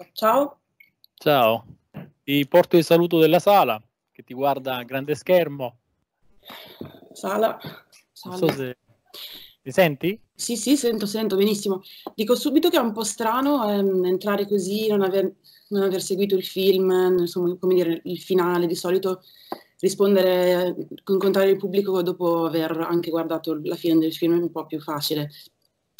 Marco. Ecco, ciao. Ciao. Ti porto il saluto della sala che ti guarda a grande schermo. Sala. sala. Non so se... Mi senti? Sì, sì, sento, sento benissimo. Dico subito che è un po' strano ehm, entrare così, non aver, non aver, seguito il film, insomma, come dire, il finale. Di solito rispondere, incontrare il pubblico dopo aver anche guardato la fine del film è un po' più facile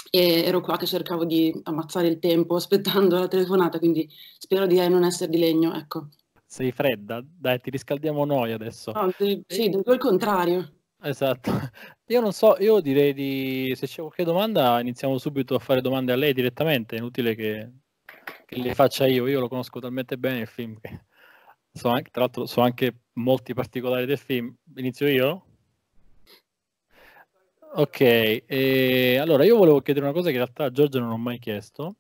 e ero qua che cercavo di ammazzare il tempo aspettando la telefonata, quindi spero di eh, non essere di legno, ecco. Sei fredda? Dai, ti riscaldiamo noi adesso. No, sì, sì il contrario. Esatto. Io non so, io direi di... se c'è qualche domanda iniziamo subito a fare domande a lei direttamente, è inutile che, che le faccia io, io lo conosco talmente bene il film che... So anche, tra l'altro so anche molti particolari del film. Inizio io? Ok, eh, allora io volevo chiedere una cosa che in realtà a Giorgio non ho mai chiesto.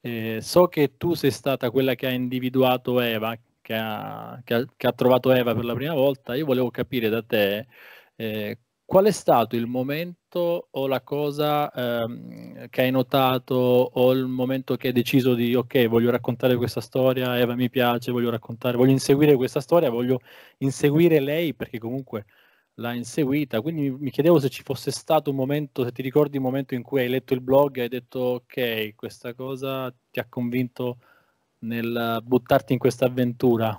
Eh, so che tu sei stata quella che ha individuato Eva, che ha, che ha, che ha trovato Eva per la prima volta. Io volevo capire da te eh, qual è stato il momento o la cosa ehm, che hai notato o il momento che hai deciso di ok, voglio raccontare questa storia, Eva mi piace, voglio raccontare, voglio inseguire questa storia, voglio inseguire lei perché comunque l'ha inseguita, quindi mi chiedevo se ci fosse stato un momento, se ti ricordi un momento in cui hai letto il blog e hai detto ok, questa cosa ti ha convinto nel buttarti in questa avventura.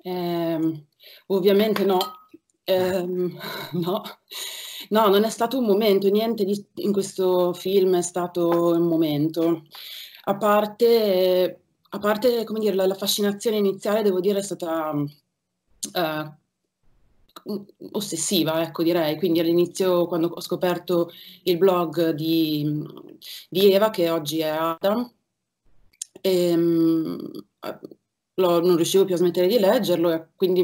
Eh, ovviamente no. Eh, no. no, non è stato un momento, niente di, in questo film è stato un momento. A parte, a parte come dire, la, la fascinazione iniziale, devo dire, è stata uh, ossessiva, ecco direi. Quindi all'inizio quando ho scoperto il blog di, di Eva, che oggi è Adam, ehm, e, eh, lo, non riuscivo più a smettere di leggerlo e quindi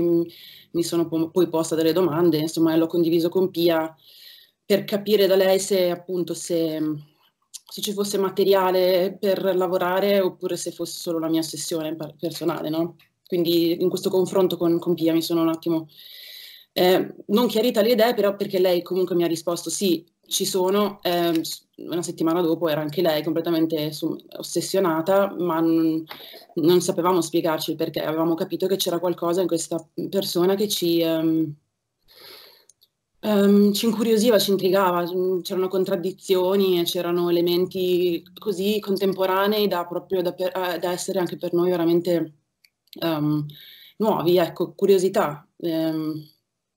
mi sono poi posta delle domande, insomma l'ho condiviso con Pia per capire da lei se appunto se, se ci fosse materiale per lavorare oppure se fosse solo la mia sessione personale, no? Quindi in questo confronto con, con Pia mi sono un attimo eh, non chiarita le idee, però perché lei comunque mi ha risposto sì, ci sono. Eh, una settimana dopo era anche lei completamente su, ossessionata, ma non, non, sapevamo spiegarci il perché, avevamo capito che c'era qualcosa in questa persona che ci, um, um, ci incuriosiva, ci intrigava, c'erano contraddizioni, c'erano elementi così contemporanei da, da, eh, da, essere anche per noi veramente um, nuovi, ecco, curiosità. Ehm,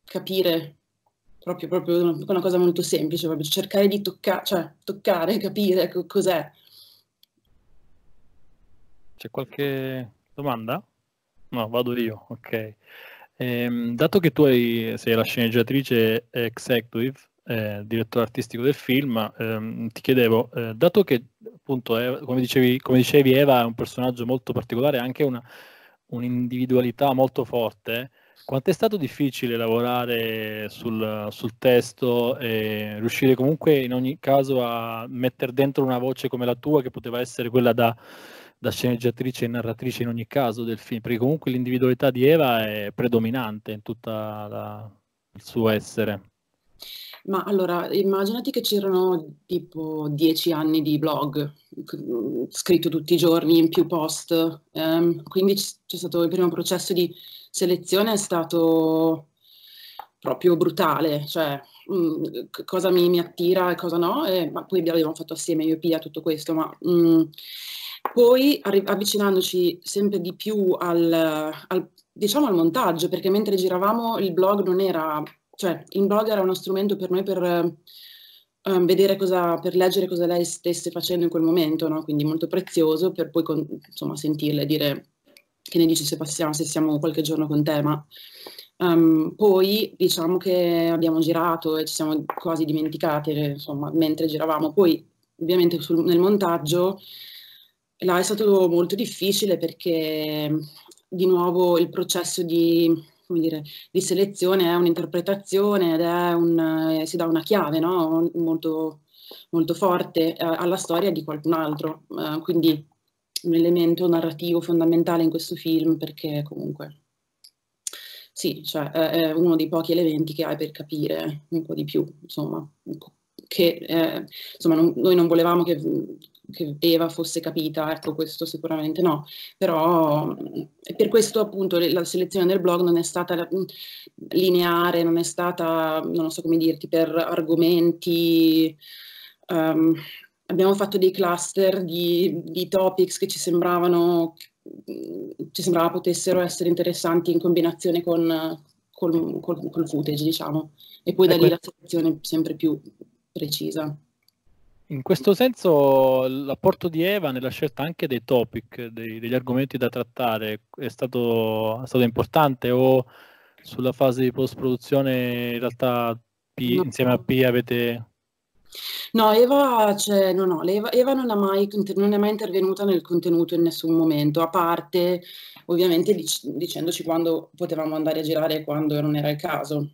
capire proprio, proprio una, una cosa molto semplice, proprio cercare di tocca- cioè, toccare, capire co- cos'è. C'è qualche domanda? No, vado io, ok. Ehm, dato che tu hai, sei la sceneggiatrice executive, eh, direttore artistico del film, ehm, ti chiedevo, eh, dato che appunto, eh, come, dicevi, come, dicevi, Eva, è un personaggio molto particolare, ha anche una, un'individualità molto forte, quanto è stato difficile lavorare sul, sul, testo e riuscire comunque in ogni caso a mettere dentro una voce come la tua che poteva essere quella da, da sceneggiatrice e narratrice in ogni caso del film, perché comunque l'individualità di Eva è predominante in tutto il suo essere. Ma allora, immaginati che c'erano tipo dieci anni di blog, scritto tutti i giorni in più post, um, quindi c'è stato il primo processo di selezione è stato proprio brutale, cioè mh, mm, cosa mi, mi, attira e cosa no, e, ma poi abbiamo fatto assieme io e Pia tutto questo, ma mh, mm, poi avvicinandoci sempre di più al, al, diciamo al montaggio, perché mentre giravamo il blog non era, cioè il blog era uno strumento per noi per um, vedere cosa, per leggere cosa lei stesse facendo in quel momento, no? quindi molto prezioso per poi con, insomma sentirle dire che ne dici se passiamo, se siamo qualche giorno con te, ma um, poi diciamo che abbiamo girato e ci siamo quasi dimenticate, insomma, mentre giravamo. Poi ovviamente sul, nel montaggio là è stato molto difficile perché di nuovo il processo di come dire, di selezione è un'interpretazione ed è un, eh, si dà una chiave no? molto, molto forte eh, alla storia di qualcun altro. Eh, quindi un elemento narrativo fondamentale in questo film perché comunque sì, cioè è uno dei pochi elementi che hai per capire un po' di più, insomma, ecco, che eh, insomma non, noi non volevamo che, che, Eva fosse capita, ecco questo sicuramente no, però per questo appunto la selezione del blog non è stata lineare, non è stata, non so come dirti, per argomenti, um, abbiamo fatto dei cluster di, di topics che ci sembravano mm, ci sembrava potessero essere interessanti in combinazione con, col, col, col footage, diciamo, e poi da ecco, lì la selezione è sempre più precisa. In questo senso l'apporto di Eva nella scelta anche dei topic, dei, degli argomenti da trattare, è stato, è stato, importante o sulla fase di post-produzione in realtà P, no. insieme a P avete No, Eva, cioè, no, no, Eva, Eva non, mai, non, è mai intervenuta nel contenuto in nessun momento, a parte ovviamente dic- dicendoci quando potevamo andare a girare e quando non era il caso.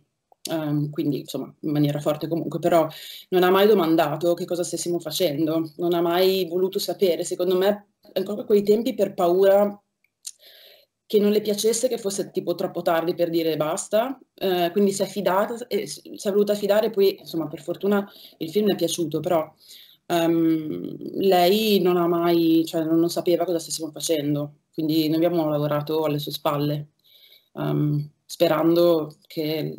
Um, quindi insomma in maniera forte comunque, però non ha mai domandato che cosa stessimo facendo, non ha mai voluto sapere, secondo me ancora quei tempi per paura che non le piacesse che fosse tipo troppo tardi per dire basta, eh, quindi si è fidata, eh, si è voluta fidare, poi insomma per fortuna il film è piaciuto, però um, lei non ha mai, cioè non, non, sapeva cosa stessimo facendo, quindi noi abbiamo lavorato alle sue spalle, um, sperando che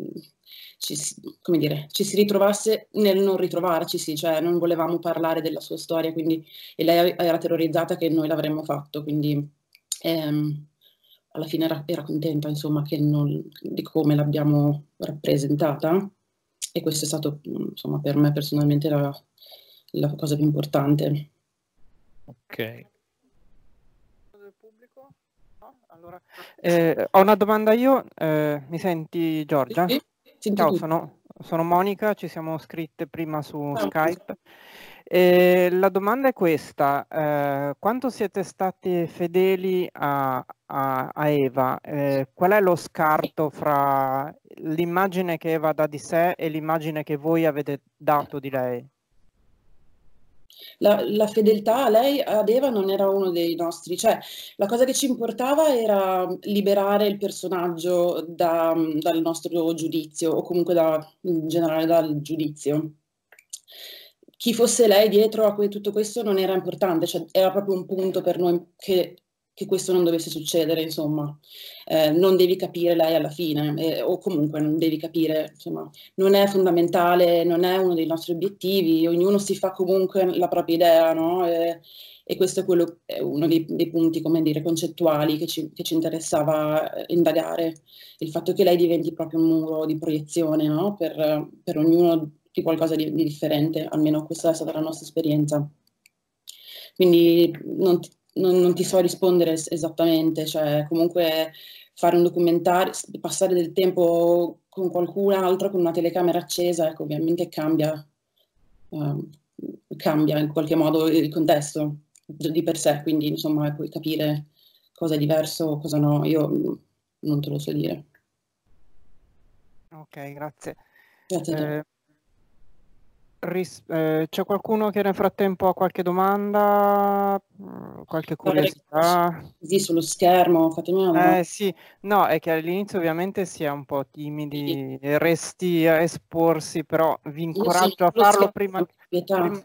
ci, come dire, ci si ritrovasse nel non ritrovarci, sì, cioè non volevamo parlare della sua storia, quindi, e lei era terrorizzata che noi l'avremmo fatto, quindi... Um, alla fine era, era contenta insomma, non, di come l'abbiamo rappresentata e questo è stato insomma, per me personalmente la, la cosa più importante. Ok. Eh, ho una domanda io, eh, mi senti Giorgia? Sì, sì. Ciao, sono, sono, Monica, ci siamo scritte prima su ah, Skype. Sì. E ehm, la domanda è questa, eh, quanto siete stati fedeli a, a, a Eva? Eh, qual è lo scarto fra l'immagine che Eva dà di sé e l'immagine che voi avete dato di lei? La, la, fedeltà a lei, ad Eva, non era uno dei nostri, cioè la cosa che ci importava era liberare il personaggio da, dal nostro giudizio o comunque da, in generale dal giudizio chi fosse lei dietro a que- tutto questo non era importante, cioè era proprio un punto per noi che, che questo non dovesse succedere, insomma. Eh, non devi capire lei alla fine, eh, o comunque non devi capire, insomma, non è fondamentale, non è uno dei nostri obiettivi, ognuno si fa comunque la propria idea, no? E, e questo è, quello, è uno dei, dei, punti, come dire, concettuali che ci, che ci, interessava eh, indagare, il fatto che lei diventi proprio un muro di proiezione, no? Per, per ognuno di qualcosa di, di differente, almeno questa è stata la nostra esperienza. Quindi non ti, non, non ti so rispondere esattamente, cioè comunque fare un documentario, passare del tempo con qualcun altro, con una telecamera accesa, ecco, ovviamente cambia, um, cambia in qualche modo il contesto di per sé, quindi insomma puoi capire cosa è diverso o cosa no, io non te lo so dire. Ok, grazie. Grazie. Eh, Ris- eh, c'è qualcuno che nel frattempo ha qualche domanda, mm, qualche curiosità? Sì, sullo schermo, fatemi una eh, domanda. Eh, sì, no, è che all'inizio ovviamente si è un po' timidi, sì. resti a esporsi, però vi incoraggio a farlo prima... prima...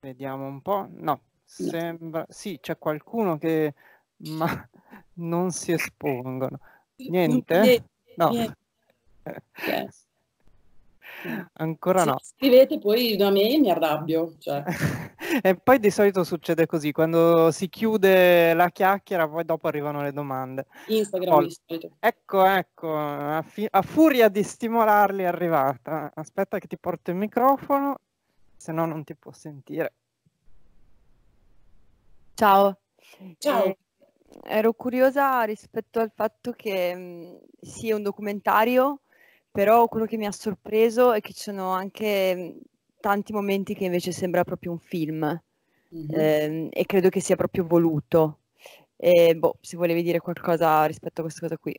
Vediamo un po'. No, sembra... Sì, c'è qualcuno che... ma non si espongono. Niente? No. Niente. Yes. Ancora no. Scrivete poi da me e mi arrabbio. Cioè. e poi di solito succede così, quando si chiude la chiacchiera, poi dopo arrivano le domande. Instagram oh, di solito. Ecco, ecco, a, fi- a, furia di stimolarli è arrivata. Aspetta che ti porto il microfono, se no non ti può sentire. Ciao. Ciao. Eh, ero curiosa rispetto al fatto che mh, mm, sia un documentario però quello che mi ha sorpreso è che ci sono anche mhmm, tanti momenti che invece sembra proprio un film mm-hmm. eh, e credo che sia proprio voluto. E, boh, se volevi dire qualcosa rispetto a questa cosa qui.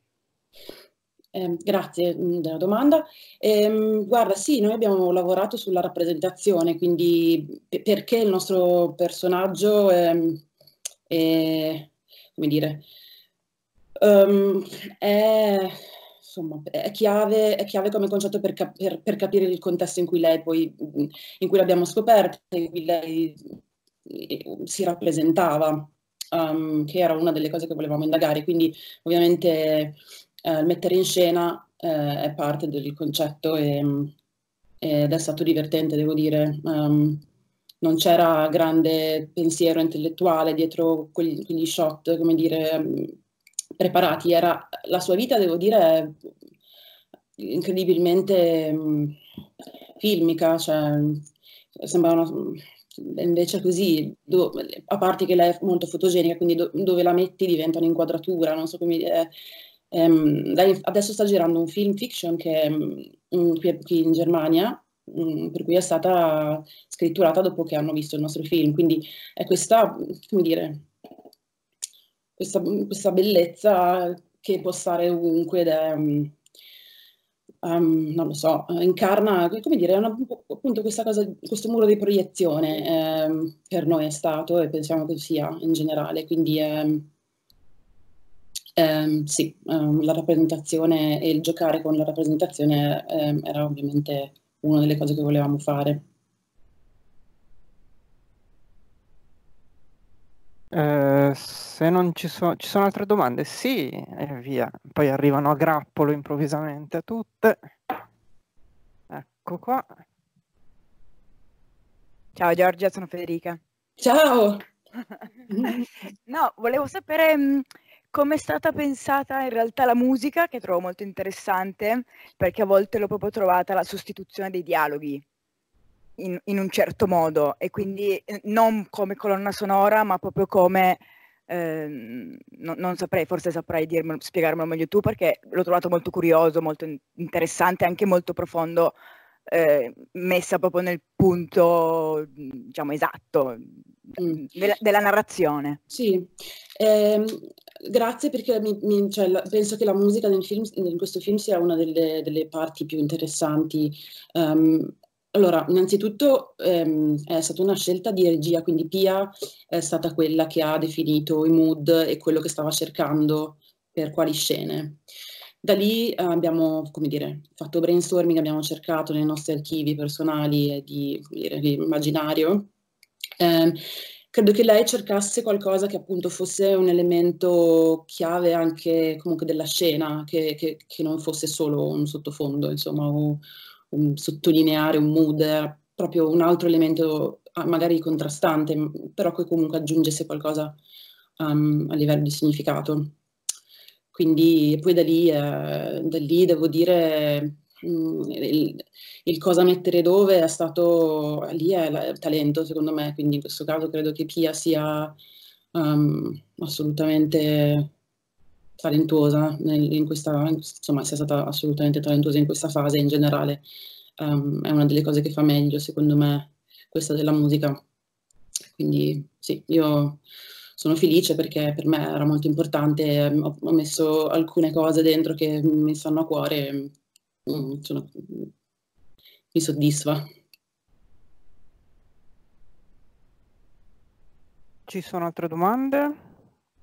Eh, grazie della domanda. Eh, guarda, sì, noi abbiamo lavorato sulla rappresentazione, quindi p- perché il nostro personaggio è, ehm, è come dire, um, è insomma, è chiave, è chiave, come concetto per, cap- per, per, capire il contesto in cui lei poi, in cui l'abbiamo scoperta, in cui lei eh, si rappresentava, um, che era una delle cose che volevamo indagare, quindi ovviamente eh, mettere in scena eh, è parte del concetto e, ed è stato divertente, devo dire. Um, non c'era grande pensiero intellettuale dietro quegli, quegli shot, come dire, preparati. Era, la sua vita, devo dire, incredibilmente mh, filmica, cioè, sembrava invece così, do, a parte che lei è molto fotogenica, quindi do, dove la metti diventa un'inquadratura, non so come dire. Ehm, lei adesso sta girando un film fiction che, mh, qui, qui, in Germania, mh, per cui è stata scritturata dopo che hanno visto il nostro film, quindi è questa, come dire, questa, questa bellezza che può stare ovunque ed è, um, non lo so, incarna, come dire, una, appunto questa cosa, questo muro di proiezione eh, per noi è stato e pensiamo che sia in generale, quindi eh, eh, sì, ehm, la rappresentazione e il giocare con la rappresentazione ehm, era ovviamente una delle cose che volevamo fare. Uh, se non ci sono, ci sono altre domande, sì, e via. Poi arrivano a grappolo improvvisamente tutte. Ecco qua. Ciao Giorgia, sono Federica. Ciao! no, volevo sapere mm, come è stata pensata in realtà la musica, che trovo molto interessante, perché a volte l'ho proprio trovata la sostituzione dei dialoghi in, in un certo modo, e quindi eh, non come colonna sonora, ma proprio come ehm, no, non saprei, forse saprai dirmelo, spiegarmelo meglio tu perché l'ho trovato molto curioso, molto interessante, anche molto profondo, eh, messa proprio nel punto diciamo esatto mm. della, della, narrazione. Sì, eh, grazie perché mi, mi, cioè, penso che la musica film, in questo film sia una delle, delle parti più interessanti. Um, allora, innanzitutto ehm, è stata una scelta di regia, quindi Pia è stata quella che ha definito i mood e quello che stava cercando per quali scene. Da lì eh, abbiamo, come dire, fatto brainstorming, abbiamo cercato nei nostri archivi personali e di, dire, di immaginario. Eh, credo che lei cercasse qualcosa che appunto fosse un elemento chiave anche comunque della scena, che, che, che non fosse solo un sottofondo, insomma, o, um, sottolineare un mood, proprio un altro elemento ah, magari contrastante, però che comunque aggiungesse qualcosa um, a livello di significato. Quindi poi da lì, eh, da lì devo dire mm, il, il, cosa mettere dove è stato lì è il talento secondo me quindi in questo caso credo che Pia sia um, assolutamente talentuosa, nel, in questa, insomma sia stata assolutamente talentuosa in questa fase in generale, um, è una delle cose che fa meglio secondo me questa della musica. Quindi sì, io sono felice perché per me era molto importante, ehm, ho, ho messo alcune cose dentro che mi stanno a cuore, e, um, mm, sono, mi soddisfa. Ci sono altre domande?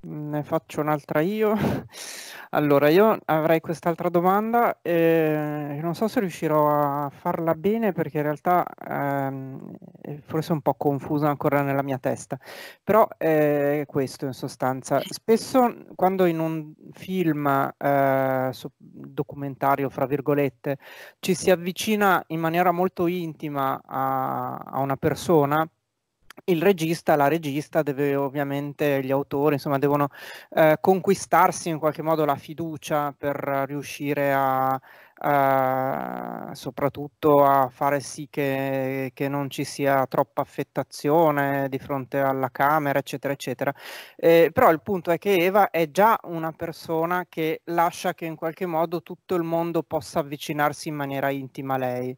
Ne faccio un'altra io. Allora, io avrei quest'altra domanda e eh, non so se riuscirò a farla bene perché in realtà ehm, è forse un po' confusa ancora nella mia testa, però eh, è questo in sostanza. Spesso quando in un film eh, documentario, fra virgolette, ci si avvicina in maniera molto intima a, a una persona, il regista, la regista, deve ovviamente gli autori, insomma, devono eh, conquistarsi in qualche modo la fiducia per riuscire a, Uh, soprattutto a fare sì che, che, non ci sia troppa affettazione di fronte alla camera, eccetera, eccetera. Eh, però il punto è che Eva è già una persona che lascia che in qualche modo tutto il mondo possa avvicinarsi in maniera intima a lei.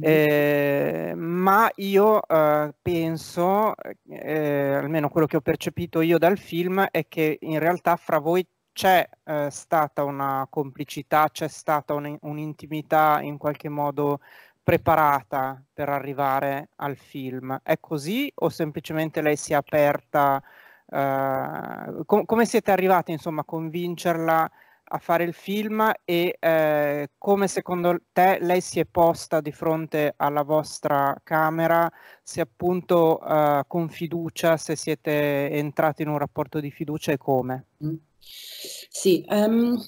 Eh, ma io eh, penso, eh, almeno quello che ho percepito io dal film, è che in realtà fra voi c'è eh, stata una complicità, c'è stata un'intimità in qualche modo preparata per arrivare al film. È così o semplicemente lei si è aperta? Eh, com- come siete arrivati insomma, a convincerla a fare il film e eh, come secondo te lei si è posta di fronte alla vostra camera, se appunto eh, con fiducia, se siete entrati in un rapporto di fiducia e come? Mm. Sì, ehm,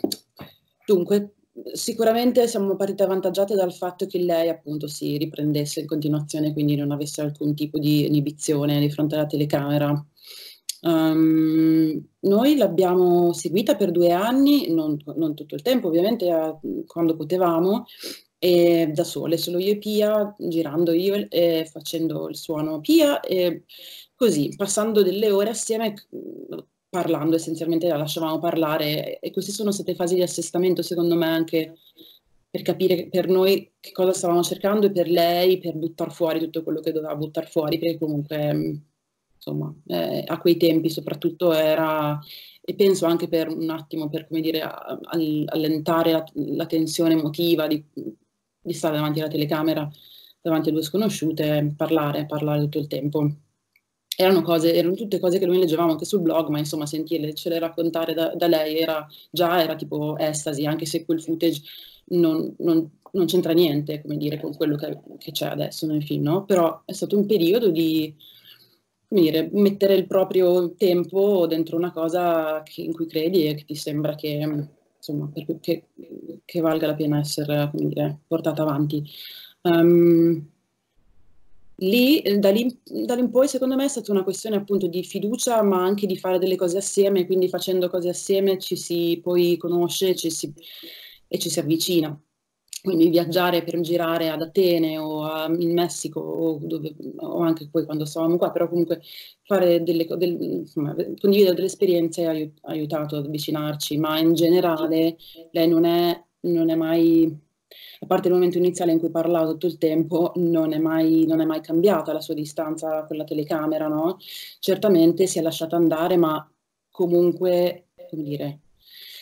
dunque sicuramente siamo partite avvantaggiate dal fatto che lei appunto si riprendesse in continuazione, quindi non avesse alcun tipo di inibizione di fronte alla telecamera. Um, noi l'abbiamo seguita per due anni, non, non tutto il tempo ovviamente, a, quando potevamo, e da sole, solo io e Pia, girando io e facendo il suono Pia, e così, passando delle ore assieme parlando essenzialmente, la lasciavamo parlare e queste sono state fasi di assestamento secondo me anche per capire per noi che cosa stavamo cercando e per lei per buttare fuori tutto quello che doveva buttare fuori perché comunque insomma eh, a quei tempi soprattutto era e penso anche per un attimo per come dire allentare la, la, tensione emotiva di, di stare davanti alla telecamera davanti a due sconosciute parlare parlare tutto il tempo erano, cose, erano tutte cose che noi leggevamo anche sul blog, ma insomma sentirle, ce le raccontare da, da lei era già era tipo estasi, anche se quel footage non, non, non c'entra niente, come dire, con quello che, che c'è adesso nel film, no? Però è stato un periodo di, come dire, mettere il proprio tempo dentro una cosa che, in cui credi e che ti sembra che, insomma, che, che valga la pena essere, dire, portata avanti. Um, lì da lì, in poi secondo me è stata una questione appunto di fiducia ma anche di fare delle cose assieme, quindi facendo cose assieme ci si poi conosce ci si, e ci si avvicina. Quindi viaggiare per girare ad Atene o a, um, in Messico o, dove, o, anche poi quando stavamo qua, però comunque fare delle, del, insomma, condividere delle esperienze ha aiutato ad avvicinarci, ma in generale lei non è, non è mai a parte il momento iniziale in cui parlava tutto il tempo, non è mai, non è mai cambiata la sua distanza con la telecamera, no? Certamente si è lasciata andare, ma comunque, come dire,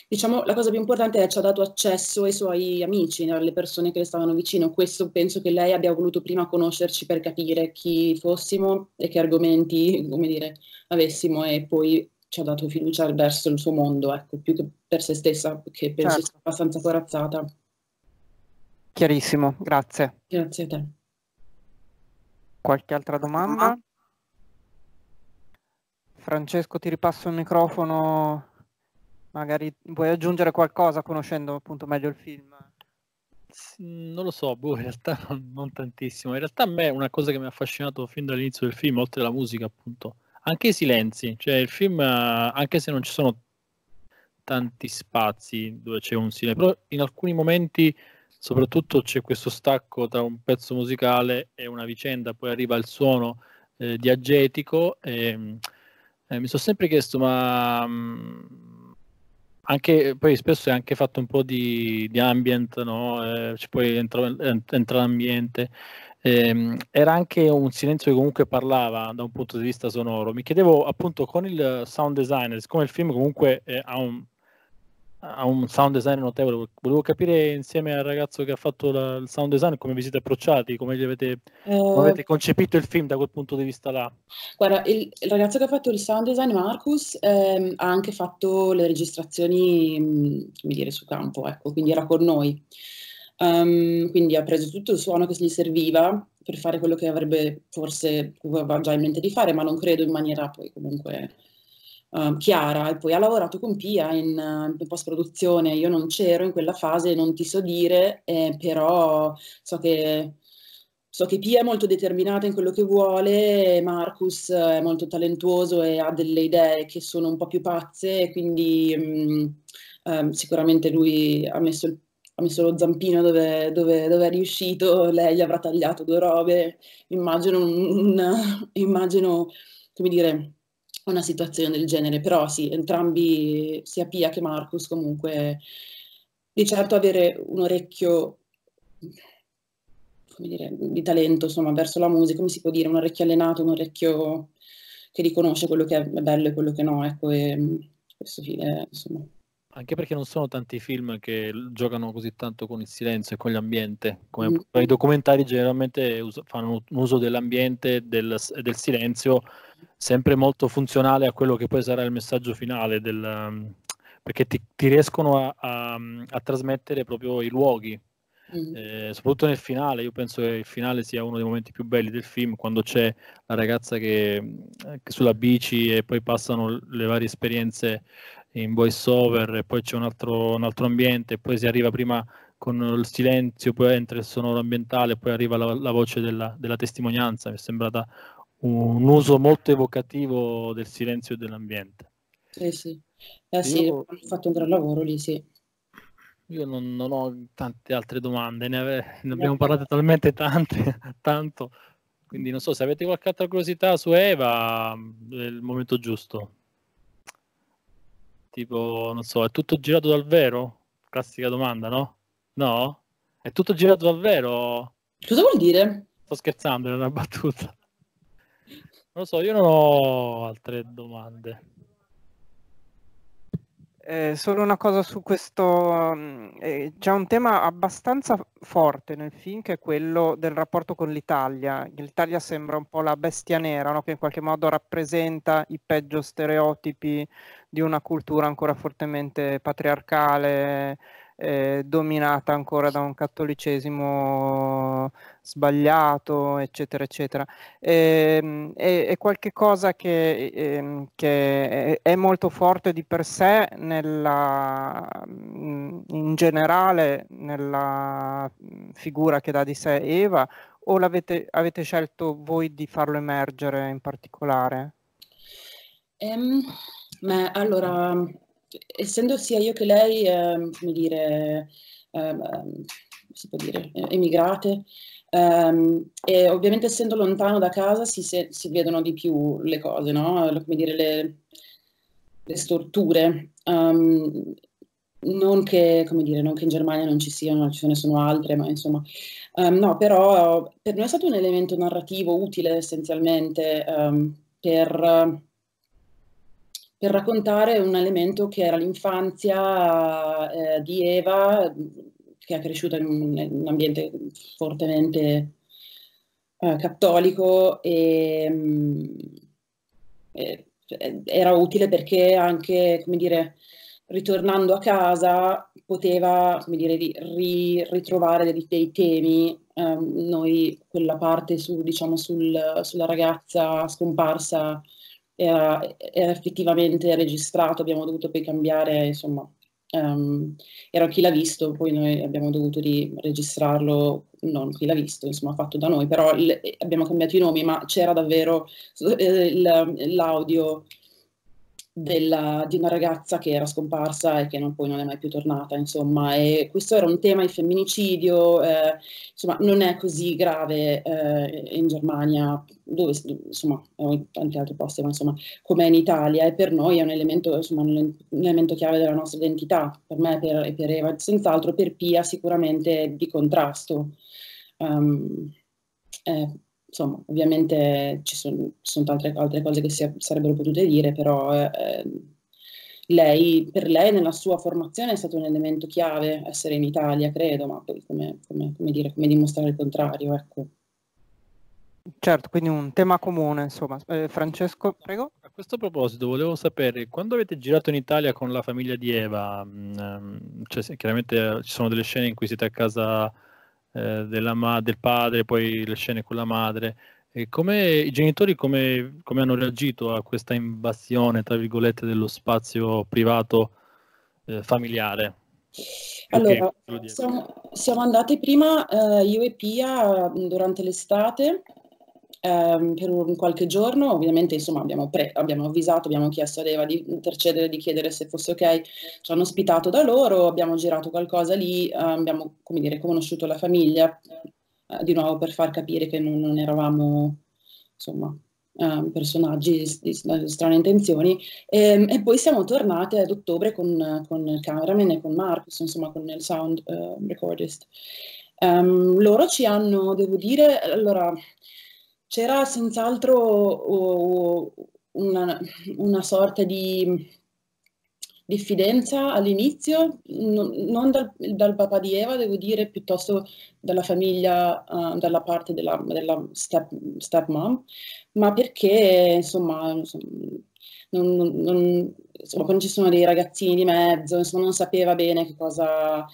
diciamo, la cosa più importante è che ci ha dato accesso ai suoi amici, alle persone che le stavano vicino. Questo penso che lei abbia voluto prima conoscerci per capire chi fossimo e che argomenti, come dire, avessimo e poi ci ha dato fiducia verso il suo mondo, ecco, più che per se stessa, che penso certo. sia abbastanza corazzata. Chiarissimo, grazie. Grazie a te. Qualche altra domanda? No. Ah. Francesco, ti ripasso il microfono, magari vuoi aggiungere qualcosa conoscendo appunto meglio il film? Non lo so, boh, in realtà non tantissimo. In realtà a me una cosa che mi ha affascinato fin dall'inizio del film, oltre alla musica appunto, anche i silenzi, cioè il film, eh, anche se non ci sono tanti spazi dove c'è un silenzio, però in alcuni momenti soprattutto c'è questo stacco tra un pezzo musicale e una vicenda, poi arriva il suono eh, diagetico e ehm, eh, mi sono sempre chiesto ma mh, mm, anche, poi spesso è anche fatto un po' di, di ambient, no? eh, poi entra, entra l'ambiente. Eh, era anche un silenzio che comunque parlava da un punto di vista sonoro. Mi chiedevo appunto con il eh, sound designer, siccome il film comunque eh, ha un ha un sound design notevole. Volevo capire insieme al ragazzo che ha fatto la, il sound design come vi siete approcciati, come, avete, come eh, avete, concepito il film da quel punto di vista là. Guarda, il, il ragazzo che ha fatto il sound design, Marcus, ehm, ha anche fatto le registrazioni, mh, come dire, su campo, ecco, quindi era con noi. Um, quindi ha preso tutto il suono che gli serviva per fare quello che avrebbe forse aveva già in mente di fare, ma non credo in maniera poi comunque Ehm, chiara e poi ha lavorato con Pia in, eh, in post-produzione, io non c'ero in quella fase, non ti so dire, eh, però so che so che Pia è molto determinata in quello che vuole, Marcus è molto talentuoso e ha delle idee che sono un po' più pazze, quindi um, um, sicuramente lui ha messo, il, ha messo lo zampino dove, dove, dove, è riuscito, lei gli avrà tagliato due robe, immagino, un, un, immagino come dire, una situazione del genere, però sì, entrambi, sia Pia che Marcus comunque, di certo avere un orecchio come dire, di talento insomma, verso la musica, come si può dire, un orecchio allenato, un orecchio che riconosce quello che è bello e quello che no, ecco, e questo fine, eh, insomma. Anche perché non sono tanti film che giocano così tanto con il silenzio e con l'ambiente, come mm. i documentari generalmente us- fanno un uso dell'ambiente e del, del silenzio sempre molto funzionale a quello che poi sarà il messaggio finale del, um, perché ti, ti riescono a, a, a, trasmettere proprio i luoghi, mm. eh, soprattutto nel finale. Io penso che il finale sia uno dei momenti più belli del film, quando c'è la ragazza che, che sulla bici e poi passano le varie esperienze in voice over, e poi c'è un altro, un altro ambiente, e poi si arriva prima con il silenzio, poi entra il sonoro ambientale, poi arriva la, la voce della, della testimonianza. Mi è sembrata un uso molto evocativo del silenzio e dell'ambiente. Sì, sì. Eh, sì io... hanno fatto un gran lavoro lì, sì. Io non, non ho tante altre domande, ne, ave... ne abbiamo parlato talmente tante, tanto, quindi non so se avete qualche altra curiosità su Eva, è il momento giusto. Tipo, non so, è tutto girato dal vero? Classica domanda, no? No? È tutto girato dal vero? Cosa vuol dire? Sto scherzando, era una battuta lo so, io non ho altre domande. Eh, solo una cosa su questo, mm, eh, c'è un tema abbastanza forte nel film che è quello del rapporto con l'Italia. L'Italia sembra un po' la bestia nera, no? che in qualche modo rappresenta i peggio stereotipi di una cultura ancora fortemente patriarcale, eh, dominata ancora da un cattolicesimo sbagliato, eccetera, eccetera. E, ehm, è, è qualcosa che, ehm, che, è molto forte di per sé nella, mhmm, in generale nella mhmm, figura che dà di sé Eva o avete scelto voi di farlo emergere in particolare? Um, ehm, beh, allora, essendo sia io che lei, eh, come dire, eh, si può dire, emigrate, Um, e ovviamente essendo lontano da casa si, se, si vedono di più le cose, no? come dire, le, le storture. Um, non, che, dire, non che, in Germania non ci siano, ce ne sono altre, ma insomma, um, no, però per noi è stato un elemento narrativo utile essenzialmente per, per, raccontare un elemento che era l'infanzia eh, di Eva, che è cresciuta in un, in un ambiente fortemente uh, cattolico e, um, e, era utile perché anche, come dire, ritornando a casa poteva, come dire, ri, ritrovare dei, dei temi. Um, noi quella parte su, diciamo, sul, sulla ragazza scomparsa era, era effettivamente registrato, abbiamo dovuto poi cambiare, insomma, Um, era chi l'ha visto, poi noi abbiamo dovuto registrarlo, non chi l'ha visto, insomma fatto da noi, però il, abbiamo cambiato i nomi, ma c'era davvero eh, l'audio Mm. della, di una ragazza che era scomparsa e che non, poi non è mai più tornata, insomma, e questo era un tema, di femminicidio, eh, insomma, non è così grave eh, in Germania, dove, insomma, in tanti altri posti, ma insomma, come in Italia, e per noi è un elemento, insomma, un elemento chiave della nostra identità, per me per, e per Eva, senz'altro per Pia sicuramente di contrasto. Um, eh, insomma, ovviamente ci sono, sono tante altre cose che si sarebbero potute dire, però eh, ehm, lei, per lei nella sua formazione è stato un elemento chiave essere in Italia, credo, ma come, come, come, dire, come dimostrare il contrario, ecco. Certo, quindi un tema comune, insomma. Eh, Francesco, prego. A questo proposito volevo sapere, quando avete girato in Italia con la famiglia di Eva, mh, mm, ehm, cioè, chiaramente ci sono delle scene in cui siete a casa eh, della ma- del padre, poi le scene con la madre. E come, I genitori come, come hanno reagito a questa invasione, tra virgolette, dello spazio privato eh, familiare? Allora, siamo, siamo, andati prima eh, io e Pia mm, durante l'estate ehm, per un, qualche giorno, ovviamente insomma, abbiamo, pre- abbiamo, avvisato, abbiamo chiesto ad Eva di intercedere, di chiedere se fosse ok, ci hanno ospitato da loro, abbiamo girato qualcosa lì, ehm, abbiamo come dire, conosciuto la famiglia, eh, di nuovo per far capire che non, non eravamo insomma, ehm, personaggi di, di, strane intenzioni, e, ehm, e, poi siamo tornate ad ottobre con, con il cameraman e con Marcus, insomma con il sound eh, recordist. Um, loro ci hanno, devo dire, allora c'era senz'altro una, una, sorta di diffidenza all'inizio, non dal, dal, papà di Eva, devo dire, piuttosto dalla famiglia, uh, dalla parte della, della step, stepmom, ma perché insomma, non, non, insomma, quando ci sono dei ragazzini di mezzo, insomma, non sapeva bene che cosa,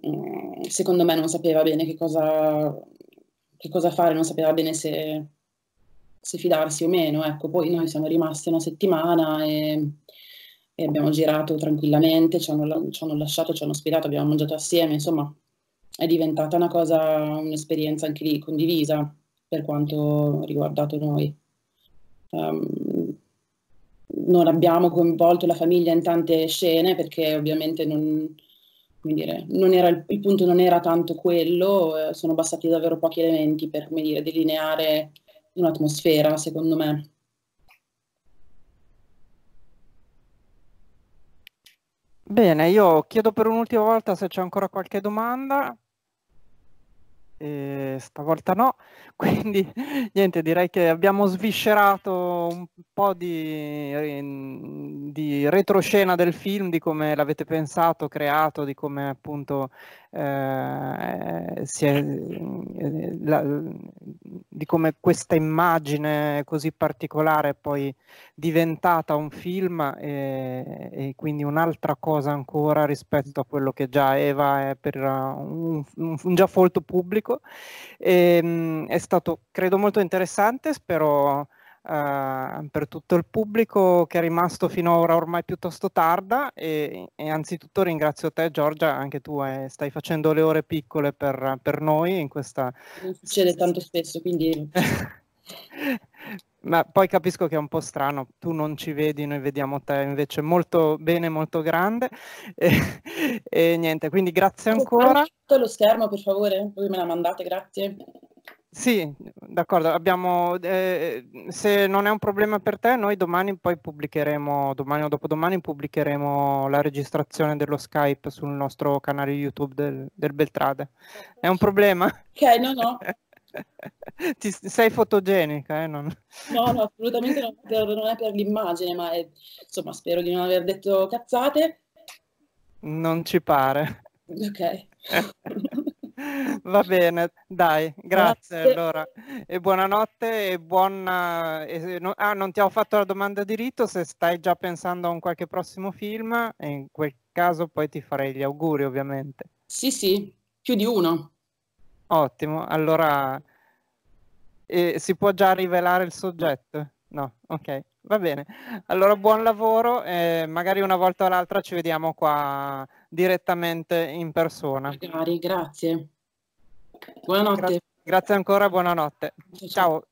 eh, secondo me non sapeva bene che cosa che cosa fare, non sapeva bene se, se fidarsi o meno. Ecco, poi noi siamo rimasti una settimana e, e abbiamo girato tranquillamente, ci hanno, ci hanno, lasciato, ci hanno ospitato, abbiamo mangiato assieme, insomma è diventata una cosa, un'esperienza anche lì condivisa per quanto riguardato noi. Um, non abbiamo coinvolto la famiglia in tante scene perché ovviamente non, come dire, il, il, punto non era tanto quello, eh, sono bastati davvero pochi elementi per come dire, delineare un'atmosfera, secondo me. Bene, io chiedo per un'ultima volta se c'è ancora qualche domanda e stavolta no. Quindi niente, direi che abbiamo sviscerato un po' di, di retroscena del film, di come l'avete pensato, creato, di come appunto eh, è, mm, la, mm, di come questa immagine così particolare è poi diventata un film e, eh, e quindi un'altra cosa ancora rispetto a quello che già Eva è per eh, un, un, un già folto pubblico. E, ehm, è stato credo molto interessante, spero Uh, per tutto il pubblico che è rimasto finora ormai piuttosto tarda e, e anzitutto ringrazio te Giorgia, anche tu eh, stai facendo le ore piccole per, per, noi in questa... Non succede tanto spesso, quindi... Ma poi capisco che è un po' strano, tu non ci vedi, noi vediamo te invece molto bene, molto grande. E, e niente, quindi grazie ancora. Tutto Lo schermo per favore, voi me la mandate, grazie. Sì, d'accordo. Abbiamo, eh, se non è un problema per te, noi domani poi pubblicheremo, domani o dopodomani pubblicheremo la registrazione dello Skype sul nostro canale YouTube del, del Beltrade. È un problema? Ok, no, no. Ti, sei fotogenica, eh? Non... No, no, assolutamente non, per, non è per l'immagine, ma è, insomma spero di non aver detto cazzate. Non ci pare. Ok. Va bene, dai, grazie, grazie, allora. E buonanotte e buona... Eh, e no... Ah, non ti ho fatto la domanda di rito, se stai già pensando a un qualche prossimo film, in quel caso poi ti farei gli auguri ovviamente. Sì, sì, più di uno. Ottimo, allora eh, si può già rivelare il soggetto? No, ok, va bene. Allora buon lavoro e magari una volta o l'altra ci vediamo qua direttamente in persona. Magari, grazie. Buonanotte. Grazie, grazie ancora, buonanotte. Ciao. Ciao.